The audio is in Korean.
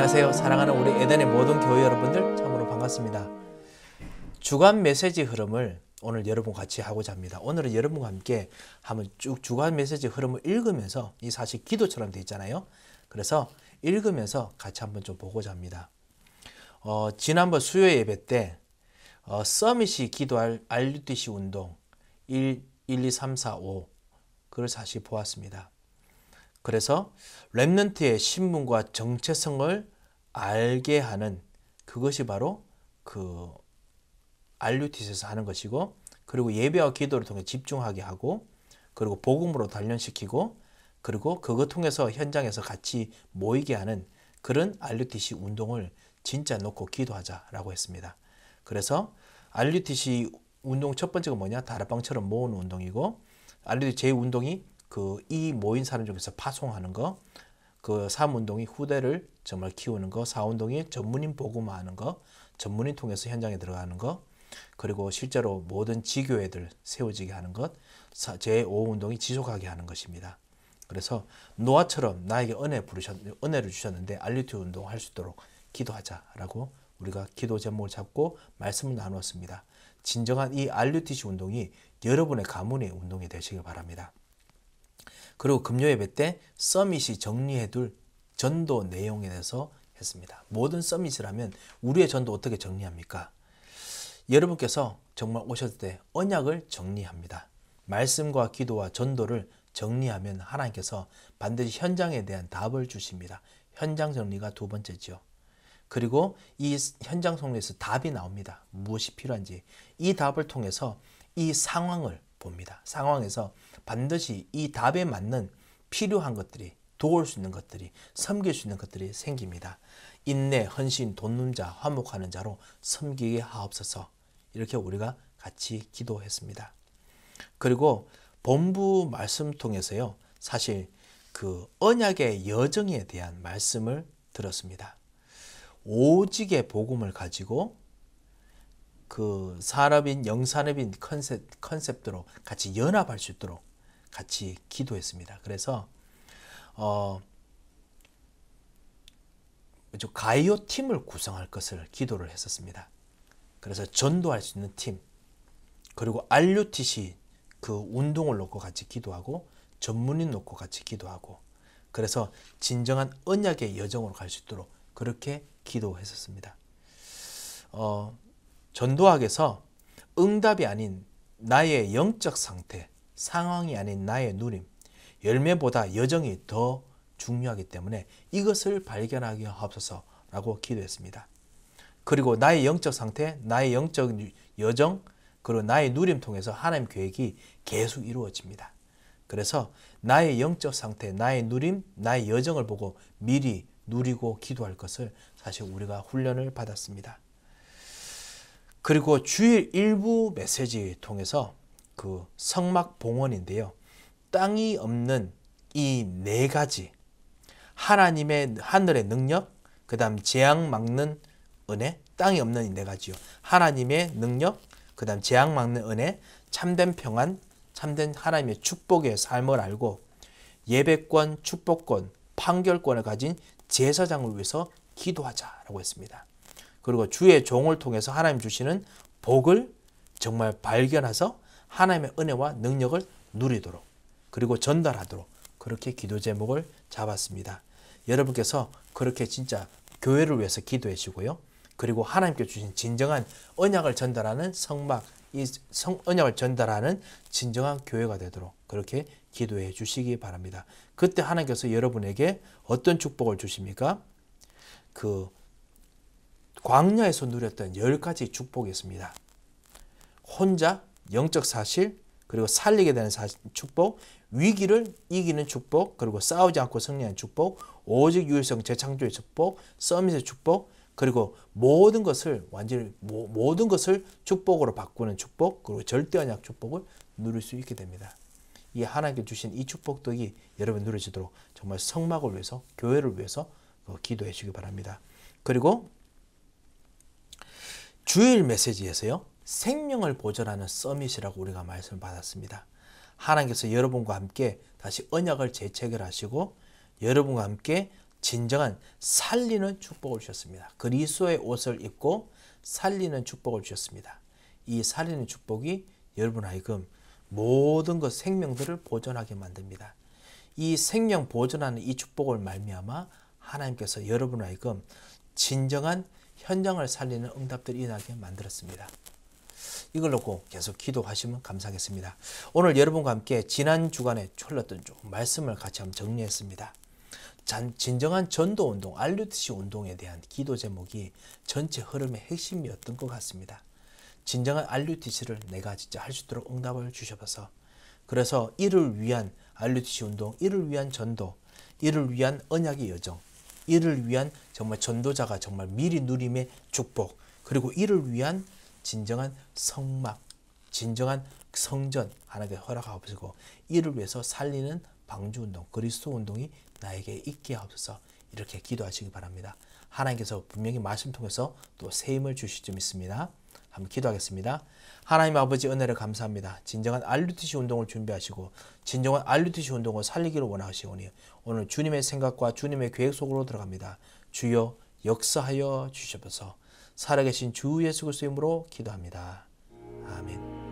안녕하세요. 사랑하는 우리 에덴의 모든 교회 여러분들 참으로 반갑습니다. 주간 메시지 흐름을 오늘 여러분 같이 하고자 합니다. 오늘은 여러분과 함께 한번 쭉 주간 메시지 흐름을 읽으면서 이 사실 기도처럼 돼 있잖아요. 그래서 읽으면서 같이 한번 좀 보고자 합니다. 어, 지난번 수요 예배 때 어, 서밋이 기도할 알류티시 운동 1, 1, 2, 3, 4, 5 그걸 사실 보았습니다. 그래서 렘넌트의 신분과 정체성을 알게 하는 그것이 바로 그 알류티스에서 하는 것이고 그리고 예배와 기도를 통해 집중하게 하고 그리고 복음으로 단련시키고 그리고 그것 통해서 현장에서 같이 모이게 하는 그런 알류티시 운동을 진짜 놓고 기도하자라고 했습니다. 그래서 알류티시 운동 첫 번째가 뭐냐? 다락방처럼 모으는 운동이고 알류티 제 운동이 그이 모인 사람 중에서 파송하는 거, 그사운동이 후대를 정말 키우는 거, 사운동이 전문인 보고만하는 거, 전문인 통해서 현장에 들어가는 거, 그리고 실제로 모든 지교회들 세워지게 하는 것, 제5운동이 지속하게 하는 것입니다. 그래서 노아처럼 나에게 은혜 부르셨, 은혜를 주셨는데 알리티 운동 할 수 있도록 기도하자라고 우리가 기도 제목을 잡고 말씀을 나누었습니다. 진정한 이 알류티시 운동이 여러분의 가문의 운동이 되시길 바랍니다. 그리고 금요 예배 때 서밋이 정리해둘 전도 내용에 대해서 했습니다. 모든 서밋이라면 우리의 전도 어떻게 정리합니까? 여러분께서 정말 오셨을 때 언약을 정리합니다. 말씀과 기도와 전도를 정리하면 하나님께서 반드시 현장에 대한 답을 주십니다. 현장 정리가 두 번째지요. 그리고 이 현장 정리에서 답이 나옵니다. 무엇이 필요한지 이 답을 통해서 이 상황을 봅니다. 상황에서 반드시 이 답에 맞는 필요한 것들이 도울 수 있는 것들이 섬길 수 있는 것들이 생깁니다. 인내, 헌신, 돕는 자, 화목하는 자로 섬기게 하옵소서 이렇게 우리가 같이 기도했습니다. 그리고 본부 말씀 통해서요. 사실 그 언약의 여정에 대한 말씀을 들었습니다. 오직의 복음을 가지고 그 산업인 영산업인 컨셉, 컨셉대로 같이 연합할 수 있도록 같이 기도했습니다. 그래서 어, 가이오 팀을 구성할 것을 기도를 했었습니다. 그래서 전도할 수 있는 팀 그리고 RUTC 그 운동을 놓고 같이 기도하고 전문인 놓고 같이 기도하고 그래서 진정한 언약의 여정으로 갈 수 있도록 그렇게 기도했었습니다. 어, 전도학에서 응답이 아닌 나의 영적 상태, 상황이 아닌 나의 누림, 열매보다 여정이 더 중요하기 때문에 이것을 발견하게 하옵소서라고 기도했습니다. 그리고 나의 영적 상태, 나의 영적 여정, 그리고 나의 누림 통해서 하나님 계획이 계속 이루어집니다. 그래서 나의 영적 상태, 나의 누림, 나의 여정을 보고 미리 누리고 기도할 것을 사실 우리가 훈련을 받았습니다. 그리고 주일 일부 메시지 통해서 그 성막 봉헌인데요. 땅이 없는 이 네 가지 하나님의 하늘의 능력, 그다음 재앙 막는 은혜, 땅이 없는 이 네 가지요. 하나님의 능력, 그다음 재앙 막는 은혜, 참된 평안, 참된 하나님의 축복의 삶을 알고 예배권, 축복권, 판결권을 가진 제사장을 위해서 기도하자라고 했습니다. 그리고 주의 종을 통해서 하나님 주시는 복을 정말 발견해서 하나님의 은혜와 능력을 누리도록 그리고 전달하도록 그렇게 기도 제목을 잡았습니다. 여러분께서 그렇게 진짜 교회를 위해서 기도해 주고요. 그리고 하나님께 주신 진정한 언약을 전달하는 성막, 이 성, 언약을 전달하는 진정한 교회가 되도록 그렇게 기도해 주시기 바랍니다. 그때 하나님께서 여러분에게 어떤 축복을 주십니까? 그 광야에서 누렸던 열 가지 축복이 있습니다. 혼자 영적 사실 그리고 살리게 되는 사실, 축복, 위기를 이기는 축복, 그리고 싸우지 않고 승리하는 축복, 오직 유일성 재창조의 축복, 서밋의 축복, 그리고 모든 것을 완전히 모, 든 것을 축복으로 바꾸는 축복, 그리고 절대 언약 축복을 누릴 수 있게 됩니다. 이 하나님께 주신 이 축복덕이 여러분 누리시도록 정말 성막을 위해서, 교회를 위해서 어, 기도해 주시기 바랍니다. 그리고 주일 메시지에서요. 생명을 보존하는 서밋이라고 우리가 말씀을 받았습니다. 하나님께서 여러분과 함께 다시 언약을 재체결하시고 여러분과 함께 진정한 살리는 축복을 주셨습니다. 그리스도의 옷을 입고 살리는 축복을 주셨습니다. 이 살리는 축복이 여러분 하여금 모든 것 생명들을 보존하게 만듭니다. 이 생명 보존하는 이 축복을 말미암아 하나님께서 여러분 하여금 진정한 현장을 살리는 응답들이 일어나게 만들었습니다. 이걸 놓고 계속 기도하시면 감사하겠습니다. 오늘 여러분과 함께 지난 주간에 촐렀던 좀 말씀을 같이 한번 정리했습니다. 진정한 전도 운동, 알류티시 운동에 대한 기도 제목이 전체 흐름의 핵심이었던 것 같습니다. 진정한 알류티시를 내가 진짜 할 수 있도록 응답을 주셔서 그래서 이를 위한 알류티시 운동, 이를 위한 전도, 이를 위한 언약의 여정, 이를 위한 정말 전도자가 정말 미리 누림의 축복 그리고 이를 위한 진정한 성막 진정한 성전 하나님께 허락하옵시고 이를 위해서 살리는 방주운동 그리스도운동이 나에게 있게 하옵소서 이렇게 기도하시기 바랍니다. 하나님께서 분명히 말씀 통해서 또 세임을 주실 줄있습니다 한번 기도하겠습니다. 하나님 아버지 은혜를 감사합니다. 진정한 RUTC 운동을 준비하시고 진정한 RUTC 운동을 살리기를 원하시오니 오늘 주님의 생각과 주님의 계획 속으로 들어갑니다. 주여 역사하여 주시옵소서 살아계신 주 예수 그리스도 이름으로 기도합니다. 아멘.